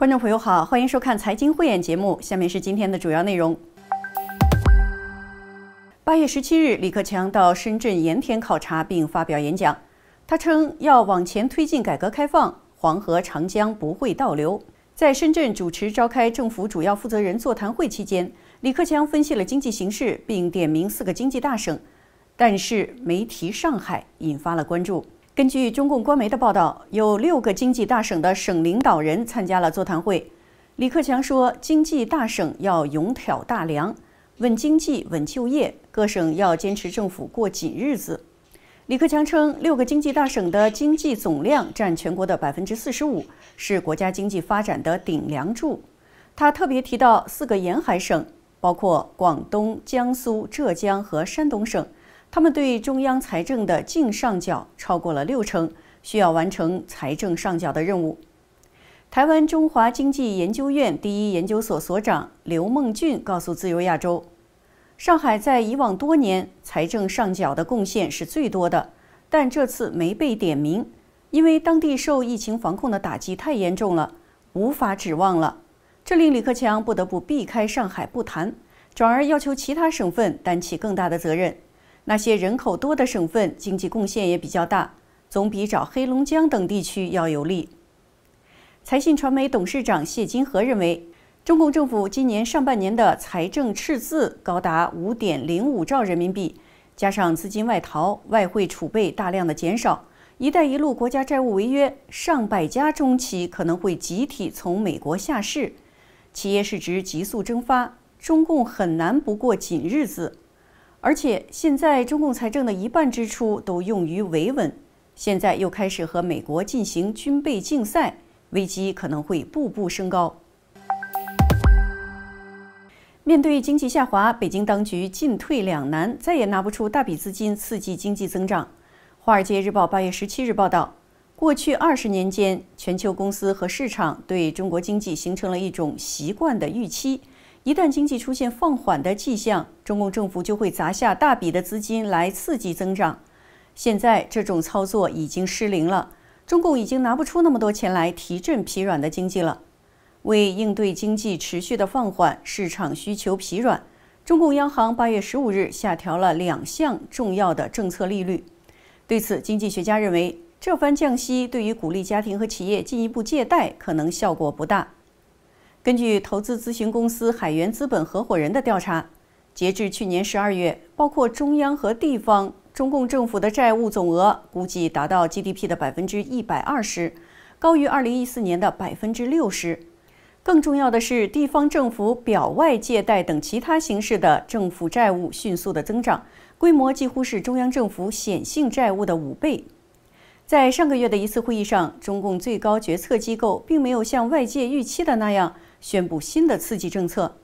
观众朋友好，欢迎收看《财经慧眼》节目。下面是今天的主要内容。八月十七日，李克强到深圳盐田考察并发表演讲，他称要往前推进改革开放，黄河长江不会倒流。在深圳主持召开政府主要负责人座谈会期间，李克强分析了经济形势，并点名四个经济大省，但是没提上海，引发了关注。根据中共官媒的报道，有六个经济大省的省领导人参加了座谈会。李克强说，经济大省要勇挑大梁，稳经济、稳就业，各省要坚持政府过紧日子。李克强称，六个经济大省的经济总量占全国的百分之四十五，是国家经济发展的顶梁柱。他特别提到四个沿海省，包括广东、江苏、浙江和山东省。他们对中央财政的净上缴超过了六成，需要完成财政上缴的任务。台湾中华经济研究院第一研究所所长刘梦俊告诉《自由亚洲》，上海在以往多年财政上缴的贡献是最多的，但这次没被点名，因为当地受疫情防控的打击太严重了，无法指望了。这令李克强不得不避开上海不谈，转而要求其他省份担起更大的责任。那些人口多的省份，经济贡献也比较大，总比找黑龙江等地区要有利。财信传媒董事长谢金河认为，中共政府今年上半年的财政赤字高达五点零五兆人民币，加上资金外逃、外汇储备大量的减少，“一带一路”国家债务违约，上百家中企可能会集体从美国下市，企业市值急速蒸发，中共很难不过紧日子。而且现在中共财政的一半支出都用于维稳，现在又开始和美国进行军备竞赛，危机可能会步步升高。面对经济下滑，北京当局进退两难，再也拿不出大笔资金刺激经济增长。《华尔街日报》八月十七日报道，过去二十年间，全球公司和市场对中国经济形成了一种习惯的预期。一旦经济出现放缓的迹象，中共政府就会砸下大笔的资金来刺激增长。现在这种操作已经失灵了，中共已经拿不出那么多钱来提振疲软的经济了。为应对经济持续的放缓、市场需求疲软，中共央行八月十五日下调了两项重要的政策利率。对此，经济学家认为，这番降息对于鼓励家庭和企业进一步借贷可能效果不大。根据投资咨询公司海源资本合伙人的调查，截至去年十二月，包括中央和地方中共政府的债务总额估计达到 GDP 的百分之一百二十，高于二零一四年的百分之六十。更重要的是，地方政府表外借贷等其他形式的政府债务迅速的增长，规模几乎是中央政府显性债务的五倍。在上个月的一次会议上，中共最高决策机构并没有像外界预期的那样。宣布新的刺激政策，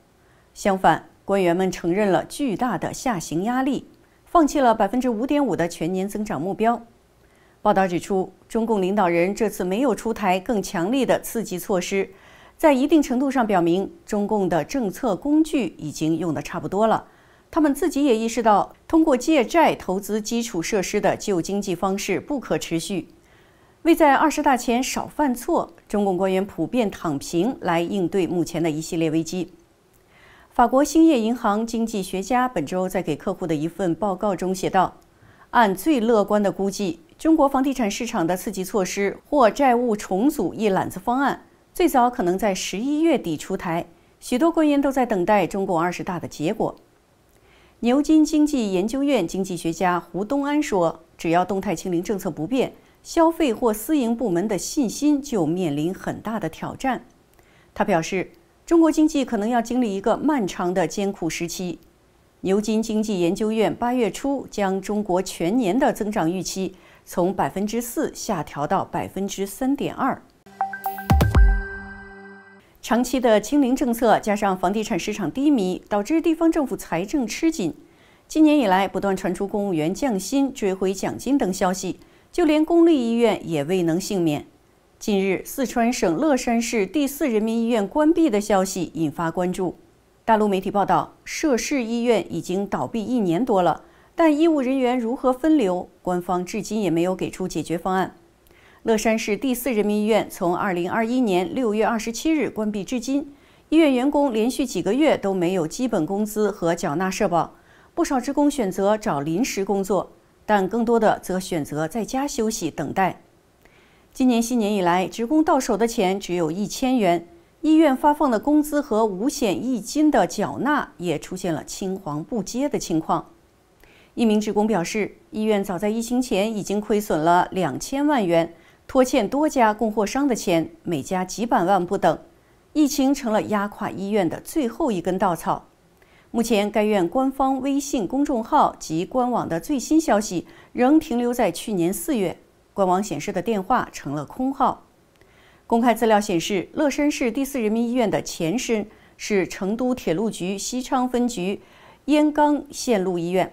相反，官员们承认了巨大的下行压力，放弃了百分之五点五的全年增长目标。报道指出，中共领导人这次没有出台更强力的刺激措施，在一定程度上表明中共的政策工具已经用得差不多了。他们自己也意识到，通过借债投资基础设施的旧经济方式不可持续。为在二十大前少犯错，中共官员普遍躺平来应对目前的一系列危机。法国兴业银行经济学家本周在给客户的一份报告中写道：“按最乐观的估计，中国房地产市场的刺激措施或债务重组一揽子方案最早可能在十一月底出台。许多官员都在等待中共二十大的结果。”牛津经济研究院经济学家胡东安说：“只要动态清零政策不变。”消费或私营部门的信心就面临很大的挑战。他表示，中国经济可能要经历一个漫长的艰苦时期。牛津经济研究院八月初将中国全年的增长预期从百分之四下调到百分之三点二。长期的清零政策加上房地产市场低迷，导致地方政府财政吃紧。今年以来，不断传出公务员降薪、追回奖金等消息。就连公立医院也未能幸免。近日，四川省乐山市第四人民医院关闭的消息引发关注。大陆媒体报道，涉事医院已经倒闭一年多了，但医务人员如何分流，官方至今也没有给出解决方案。乐山市第四人民医院从2021年6月27日关闭至今，医院员工连续几个月都没有基本工资和缴纳社保，不少职工选择找临时工作。但更多的则选择在家休息等待。今年新年以来，职工到手的钱只有一千元，医院发放的工资和五险一金的缴纳也出现了青黄不接的情况。一名职工表示，医院早在疫情前已经亏损了两千万元，拖欠多家供货商的钱，每家几百万不等。疫情成了压垮医院的最后一根稻草。目前，该院官方微信公众号及官网的最新消息仍停留在去年四月。官网显示的电话成了空号。公开资料显示，乐山市第四人民医院的前身是成都铁路局西昌分局燕岗线路医院。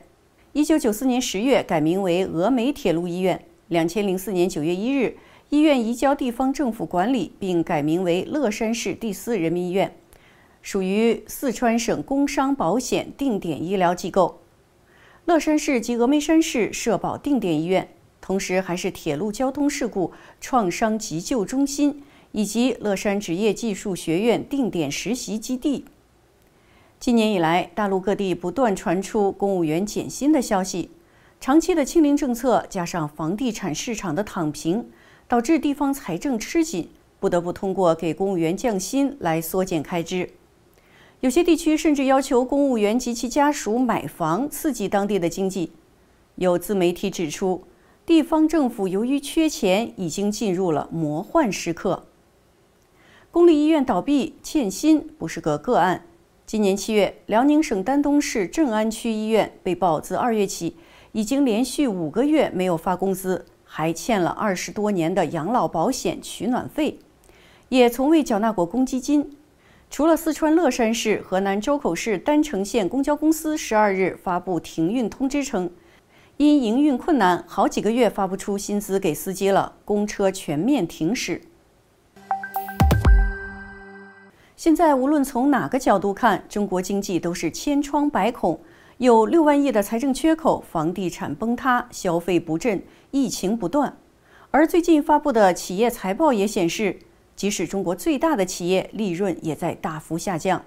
一九九四年十月改名为峨眉铁路医院。两千零四年九月一日，医院移交地方政府管理，并改名为乐山市第四人民医院。属于四川省工伤保险定点医疗机构，乐山市及峨眉山市社保定点医院，同时还是铁路交通事故创伤急救中心以及乐山职业技术学院定点实习基地。今年以来，大陆各地不断传出公务员减薪的消息，长期的清零政策加上房地产市场的躺平，导致地方财政吃紧，不得不通过给公务员降薪来缩减开支。有些地区甚至要求公务员及其家属买房，刺激当地的经济。有自媒体指出，地方政府由于缺钱，已经进入了魔幻时刻。公立医院倒闭欠薪不是个个案。今年七月，辽宁省丹东市振安区医院被曝自二月起，已经连续五个月没有发工资，还欠了二十多年的养老保险、取暖费，也从未缴纳过公积金。除了四川乐山市、河南周口市郸城县公交公司，十二日发布停运通知称，因营运困难，好几个月发不出薪资给司机了，公车全面停驶。现在无论从哪个角度看，中国经济都是千疮百孔，有六万亿的财政缺口，房地产崩塌，消费不振，疫情不断，而最近发布的企业财报也显示。即使中国最大的企业利润也在大幅下降。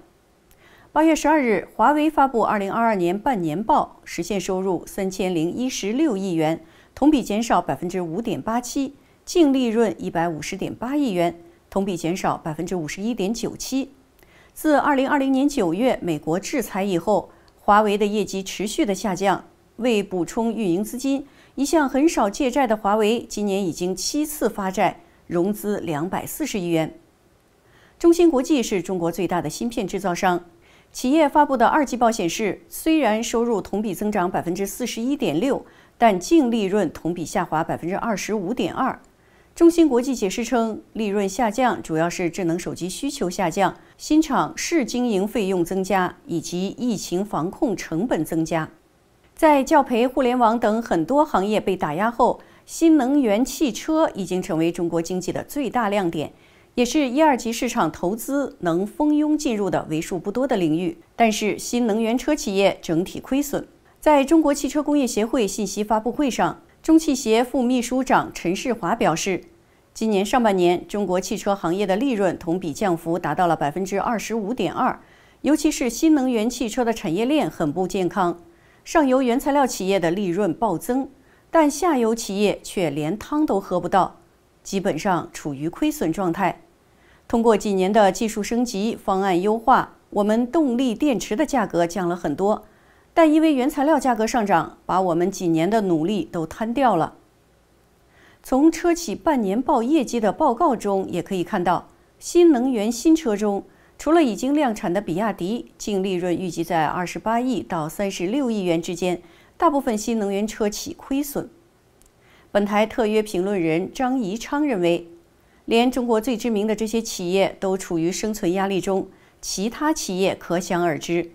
八月十二日，华为发布二零二二年半年报，实现收入三千零一十六亿元，同比减少百分之五点八七，净利润一百五十点八亿元，同比减少百分之五十一点九七。自二零二零年九月美国制裁以后，华为的业绩持续的下降。为补充运营资金，一向很少借债的华为今年已经七次发债。融资两百四十亿元。中芯国际是中国最大的芯片制造商。企业发布的二季报显示，虽然收入同比增长百分之四十一点六，但净利润同比下滑百分之二十五点二。中芯国际解释称，利润下降主要是智能手机需求下降、新厂试经营费用增加以及疫情防控成本增加。在教培、互联网等很多行业被打压后，新能源汽车已经成为中国经济的最大亮点，也是一二级市场投资能蜂拥进入的为数不多的领域。但是，新能源车企业整体亏损。在中国汽车工业协会信息发布会上，中汽协副秘书长陈士华表示，今年上半年中国汽车行业的利润同比降幅达到了百分之二十五点二，尤其是新能源汽车的产业链很不健康，上游原材料企业的利润暴增。但下游企业却连汤都喝不到，基本上处于亏损状态。通过几年的技术升级、方案优化，我们动力电池的价格降了很多，但因为原材料价格上涨，把我们几年的努力都摊掉了。从车企半年报业绩的报告中也可以看到，新能源新车中，除了已经量产的比亚迪，净利润预计在二十八亿到三十六亿元之间。大部分新能源车企亏损。本台特约评论人张宜昌认为，连中国最知名的这些企业都处于生存压力中，其他企业可想而知。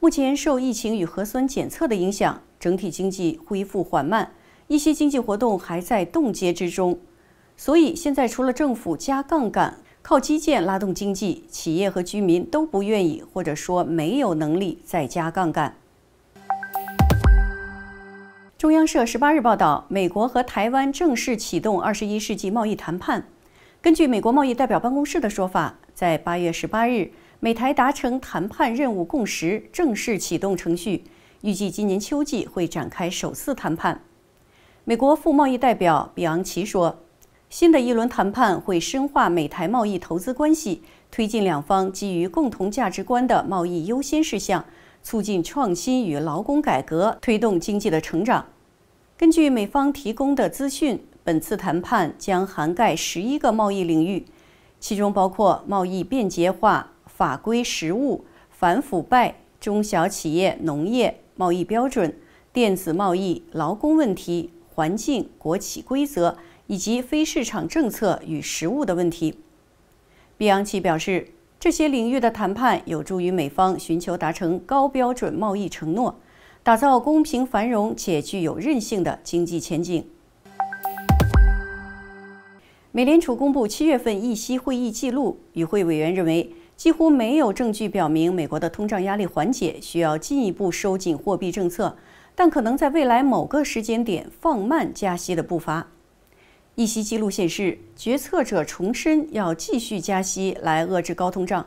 目前受疫情与核酸检测的影响，整体经济恢复缓慢，一些经济活动还在冻结之中。所以现在除了政府加杠杆、靠基建拉动经济，企业和居民都不愿意，或者说没有能力再加杠杆。中央社十八日报道，美国和台湾正式启动二十一世纪贸易谈判。根据美国贸易代表办公室的说法，在八月十八日，美台达成谈判任务共识，正式启动程序。预计今年秋季会展开首次谈判。美国副贸易代表比昂奇说：“新的一轮谈判会深化美台贸易投资关系，推进两方基于共同价值观的贸易优先事项。”促进创新与劳工改革，推动经济的成长。根据美方提供的资讯，本次谈判将涵盖十一个贸易领域，其中包括贸易便捷化、法规实务、反腐败、中小企业、农业、贸易标准、电子贸易、劳工问题、环境、国企规则以及非市场政策与实务的问题。毕扬奇表示。这些领域的谈判有助于美方寻求达成高标准贸易承诺，打造公平、繁荣且具有韧性的经济前景。美联储公布七月份议息会议记录，与会委员认为，几乎没有证据表明美国的通胀压力缓解需要进一步收紧货币政策，但可能在未来某个时间点放慢加息的步伐。议息记录显示，决策者重申要继续加息来遏制高通胀，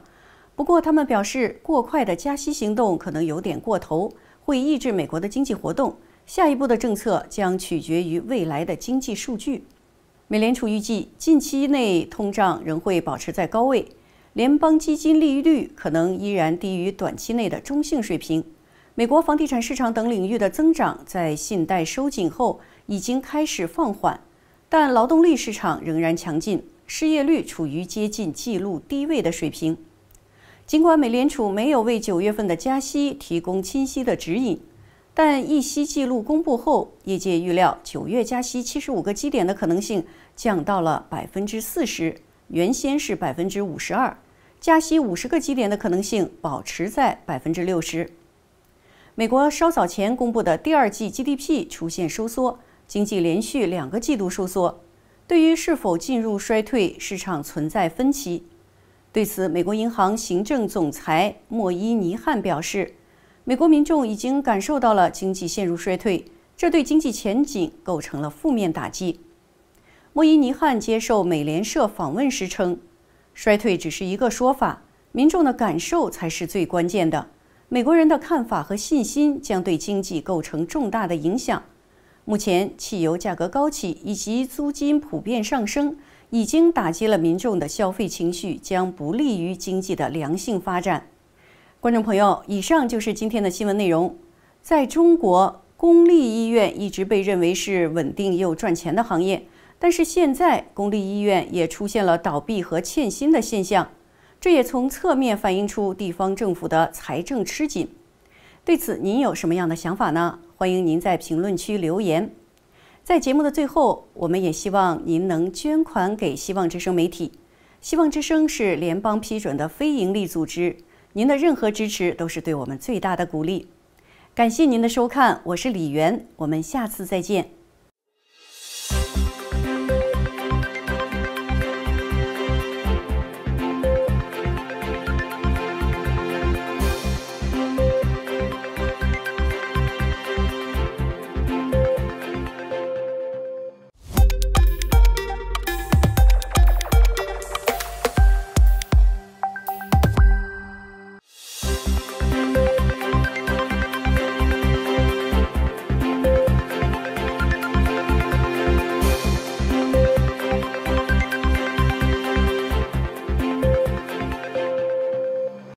不过他们表示，过快的加息行动可能有点过头，会抑制美国的经济活动。下一步的政策将取决于未来的经济数据。美联储预计，近期内通胀仍会保持在高位，联邦基金利率可能依然低于短期内的中性水平。美国房地产市场等领域的增长在信贷收紧后已经开始放缓。但劳动力市场仍然强劲，失业率处于接近纪录低位的水平。尽管美联储没有为九月份的加息提供清晰的指引，但议息记录公布后，业界预料九月加息七十五个基点的可能性降到了百分之四十，原先是百分之五十二；加息五十个基点的可能性保持在百分之六十。美国稍早前公布的第二季 GDP 出现收缩。经济连续两个季度收缩，对于是否进入衰退，市场存在分歧。对此，美国银行行政总裁莫伊尼汉表示：“美国民众已经感受到了经济陷入衰退，这对经济前景构成了负面打击。”莫伊尼汉接受美联社访问时称：“衰退只是一个说法，民众的感受才是最关键的。美国人的看法和信心将对经济构成重大的影响。”目前汽油价格高企以及租金普遍上升，已经打击了民众的消费情绪，将不利于经济的良性发展。观众朋友，以上就是今天的新闻内容。在中国，公立医院一直被认为是稳定又赚钱的行业，但是现在公立医院也出现了倒闭和欠薪的现象，这也从侧面反映出地方政府的财政吃紧。对此，您有什么样的想法呢？欢迎您在评论区留言。在节目的最后，我们也希望您能捐款给希望之声媒体。希望之声是联邦批准的非营利组织，您的任何支持都是对我们最大的鼓励。感谢您的收看，我是李媛，我们下次再见。